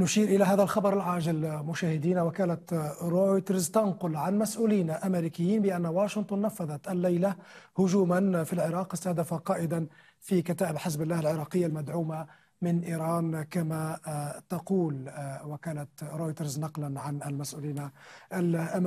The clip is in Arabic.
نشير إلى هذا الخبر العاجل مشاهدينا وكالة رويترز تنقل عن مسؤولين أمريكيين بأن واشنطن نفذت الليلة هجوما في العراق استهدف قائدا في كتائب حزب الله العراقية المدعومة من إيران كما آه، تقول آه، وكالة رويترز نقلا عن المسؤولين الأمريكيين